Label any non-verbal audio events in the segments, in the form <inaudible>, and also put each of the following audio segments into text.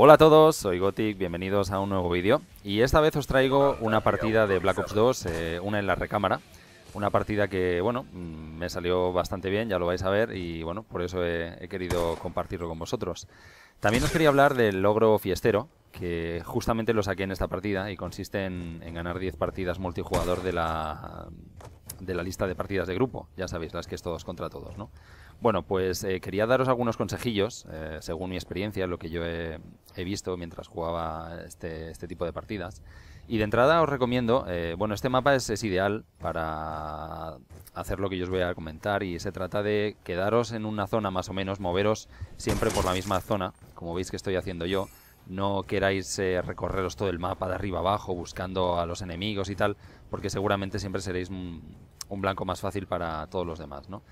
Hola a todos, soy Gotik, bienvenidos a un nuevo vídeo y esta vez os traigo una partida de Black Ops 2, eh, una en la recámara, una partida que, bueno, mm, me salió bastante bien, ya lo vais a ver y, bueno, por eso he, querido compartirlo con vosotros. También os quería hablar del logro fiestero, que justamente lo saqué en esta partida y consiste en, en ganar 10 partidas multijugador de la, de la lista de partidas de grupo, ya sabéis, las que es todos contra todos, ¿no? Bueno, pues eh, quería daros algunos consejillos, eh, según mi experiencia, lo que yo he, visto mientras jugaba este, este, tipo de partidas. Y de entrada os recomiendo, eh, bueno, este mapa es, es, ideal para hacer lo que yo os voy a comentar y se trata de quedaros en una zona más o menos, moveros siempre por la misma zona, como veis que estoy haciendo yo, no queráis eh, recorreros todo el mapa de arriba abajo buscando a los enemigos y tal, porque seguramente siempre seréis un, blanco más fácil para todos los demás, ¿no?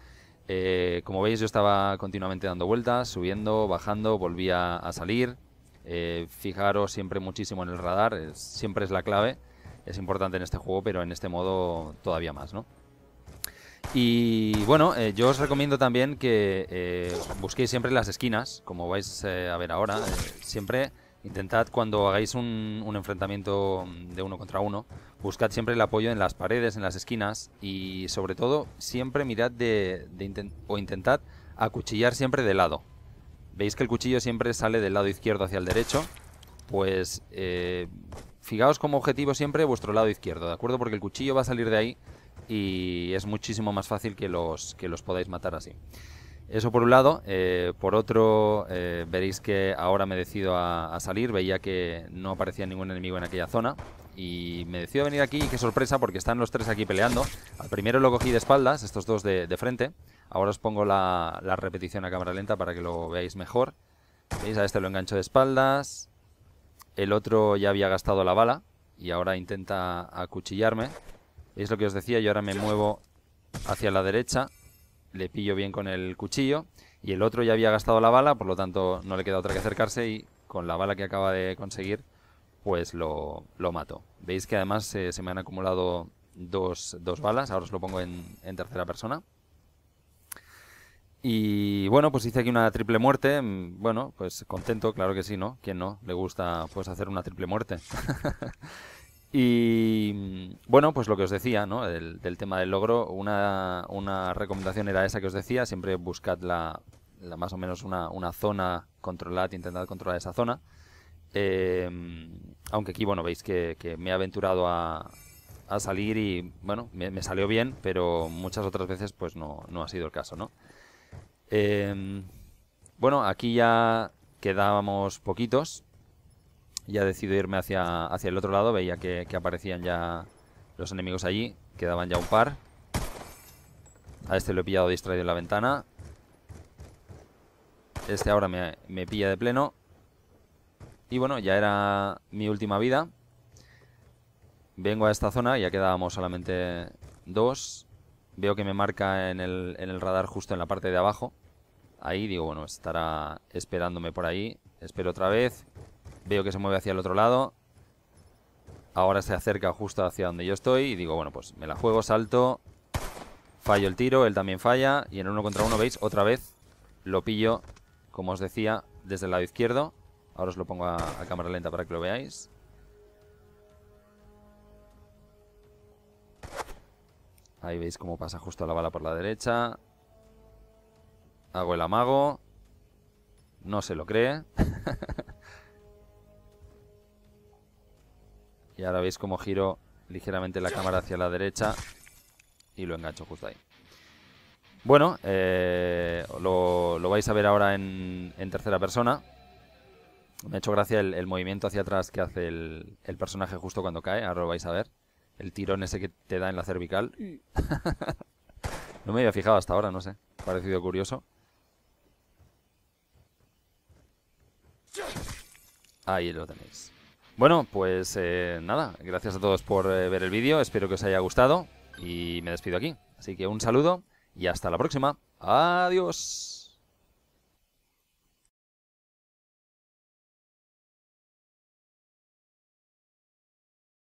Eh, como veis yo estaba continuamente dando vueltas, subiendo, bajando, volvía a salir. Eh, fijaros siempre muchísimo en el radar, siempre es la clave. Es importante en este juego, pero en este modo todavía más, ¿no? Y bueno, yo os recomiendo también que busquéis siempre las esquinas, como vais a ver ahora. siempre Intentad cuando hagáis un, enfrentamiento de uno contra uno, buscad siempre el apoyo en las paredes, en las esquinas y sobre todo siempre mirad de, o intentad acuchillar siempre de lado. Veis que el cuchillo siempre sale del lado izquierdo hacia el derecho, pues eh, fijaos como objetivo siempre vuestro lado izquierdo, ¿de acuerdo? Porque el cuchillo va a salir de ahí y es muchísimo más fácil que los, que los podáis matar así. Eso por un lado. Eh, por otro, eh, veréis que ahora me decido a, salir. Veía que no aparecía ningún enemigo en aquella zona. Y me decido a venir aquí y qué sorpresa porque están los tres aquí peleando. Al primero lo cogí de espaldas, estos dos de, frente. Ahora os pongo la, la, repetición a cámara lenta para que lo veáis mejor. ¿Veis? A este lo engancho de espaldas. El otro ya había gastado la bala y ahora intenta acuchillarme. ¿Veis lo que os decía? Yo ahora me muevo hacia la derecha le pillo bien con el cuchillo y el otro ya había gastado la bala, por lo tanto no le queda otra que acercarse y con la bala que acaba de conseguir pues lo, lo mato. Veis que además se me han acumulado dos, dos, balas, ahora os lo pongo en, en tercera persona. Y bueno, pues hice aquí una triple muerte. Mm, bueno, pues contento, claro que sí, ¿no? ¿Quién no? Le gusta pues hacer una triple muerte. <laughs> Y mm, bueno, pues lo que os decía, ¿no? del tema del logro, una, recomendación era esa que os decía, siempre buscad la, más o menos una, zona, controlad, intentad controlar esa zona. Eh, aunque aquí, bueno, veis que, me he aventurado a, salir y, bueno, me, salió bien, pero muchas otras veces pues no, ha sido el caso, ¿no? Eh, bueno, aquí ya quedábamos poquitos, ya decido irme hacia, hacia el otro lado. Veía que, aparecían ya los enemigos allí. Quedaban ya un par. A este lo he pillado distraído en la ventana. Este ahora me, pilla de pleno. Y bueno, ya era mi última vida. Vengo a esta zona, ya quedábamos solamente dos. Veo que me marca en el, en el radar justo en la parte de abajo. Ahí digo, bueno, estará esperándome por ahí. Espero otra vez. Veo que se mueve hacia el otro lado. Ahora se acerca justo hacia donde yo estoy. Y digo, bueno, pues me la juego, salto. Fallo el tiro, él también falla. Y en uno contra uno, ¿veis? Otra vez lo pillo, como os decía, desde el lado izquierdo. Ahora os lo pongo a, cámara lenta para que lo veáis. Ahí veis cómo pasa justo la bala por la derecha. Hago el amago. No se lo cree. <laughs> Y ahora veis cómo giro ligeramente la cámara hacia la derecha y lo engancho justo ahí. Bueno, eh, lo, vais a ver ahora en, en tercera persona. Me ha hecho gracia el, movimiento hacia atrás que hace el, el, personaje justo cuando cae, ahora lo vais a ver. El tirón ese que te da en la cervical. <laughs> no me había fijado hasta ahora, no sé. Parecido curioso. Ahí lo tenéis. Bueno, pues eh, nada, gracias a todos por eh, ver el vídeo, espero que os haya gustado y me despido aquí. Así que un saludo y hasta la próxima. Adiós.